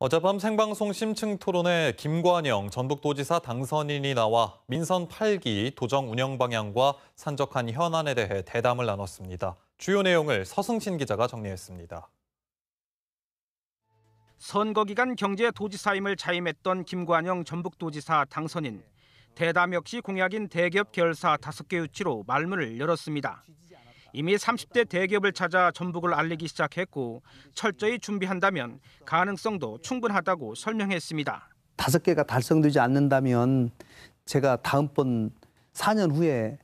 어젯밤 생방송 심층 토론에 김관영 전북도지사 당선인이 나와 민선 8기 도정 운영 방향과 산적한 현안에 대해 대담을 나눴습니다. 주요 내용을 서승신 기자가 정리했습니다. 선거 기간 경제 도지사임을 자임했던 김관영 전북도지사 당선인. 대담 역시 공약인 대기업 결사 5개 유치로 말문을 열었습니다. 이미 30대 대기업을 찾아 전북을 알리기 시작했고 철저히 준비한다면 가능성도 충분하다고 설명했습니다. 다섯 개가 달성되지 않는다면 제가 다음번 4년 후에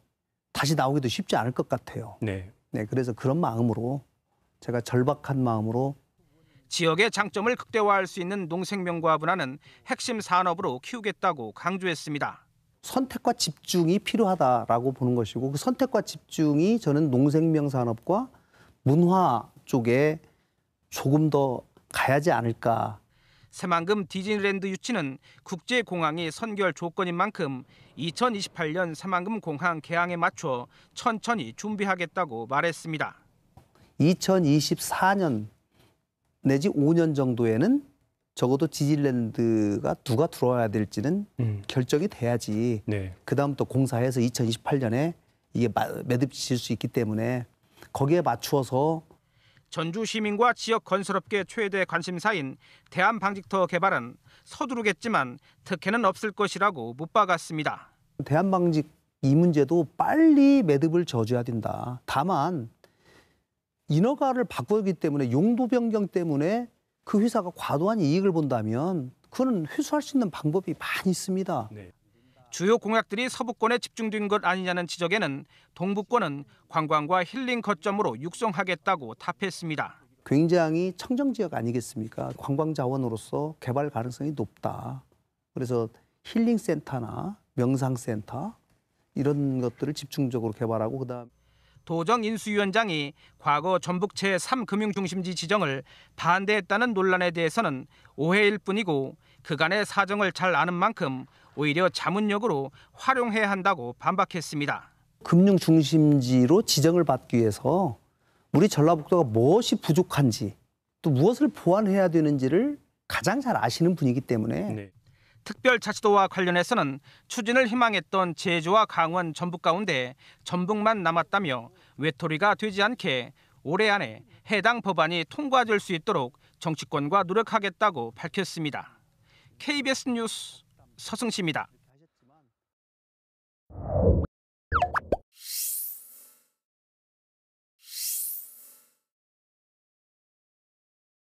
다시 나오기도 쉽지 않을 것 같아요. 네. 네, 그래서 그런 마음으로 제가 절박한 마음으로 지역의 장점을 극대화할 수 있는 농생명과분화는 핵심 산업으로 키우겠다고 강조했습니다. 선택과 집중이 필요하다라고 보는 것이고 그 선택과 집중이 저는 농생명 산업과 문화 쪽에 조금 더 가야지 않을까. 새만금 디즈니랜드 유치는 국제공항이 선결 조건인 만큼 2028년 새만금 공항 개항에 맞춰 천천히 준비하겠다고 말했습니다. 2024년 내지 5년 정도에는 적어도 지질랜드가 누가 들어와야 될지는 음. 결정이 돼야지. 네. 그다음또 공사해서 2028년에 이게 매듭질 수 있기 때문에 거기에 맞추어서 전주 시민과 지역 건설업계 최대 관심사인 대한방직터 개발은 서두르겠지만 특혜는 없을 것이라고 못 박았습니다. 대한방직 이 문제도 빨리 매듭을 저줘야 된다. 다만 인허가를 바꾸기 때문에 용도 변경 때문에 그 회사가 과도한 이익을 본다면 그는 회수할 수 있는 방법이 많이 있습니다. 네. 주요 공약들이 서부권에 집중된 것 아니냐는 지적에는 동부권은 관광과 힐링 거점으로 육성하겠다고 답했습니다. 굉장히 청정 지역 아니겠습니까? 관광 자원으로서 개발 가능성이 높다. 그래서 힐링 센터나 명상 센터 이런 것들을 집중적으로 개발하고 그다음 도정 인수위원장이 과거 전북 제3금융중심지 지정을 반대했다는 논란에 대해서는 오해일 뿐이고 그간의 사정을 잘 아는 만큼 오히려 자문력으로 활용해야 한다고 반박했습니다. 금융중심지로 지정을 받기 위해서 우리 전라북도가 무엇이 부족한지 또 무엇을 보완해야 되는지를 가장 잘 아시는 분이기 때문에 네. 특별자치도와 관련해서는 추진을 희망했던 제주와 강원, 전북 가운데 전북만 남았다며 외톨이가 되지 않게 올해 안에 해당 법안이 통과될 수 있도록 정치권과 노력하겠다고 밝혔습니다. KBS 뉴스 서승씨입니다.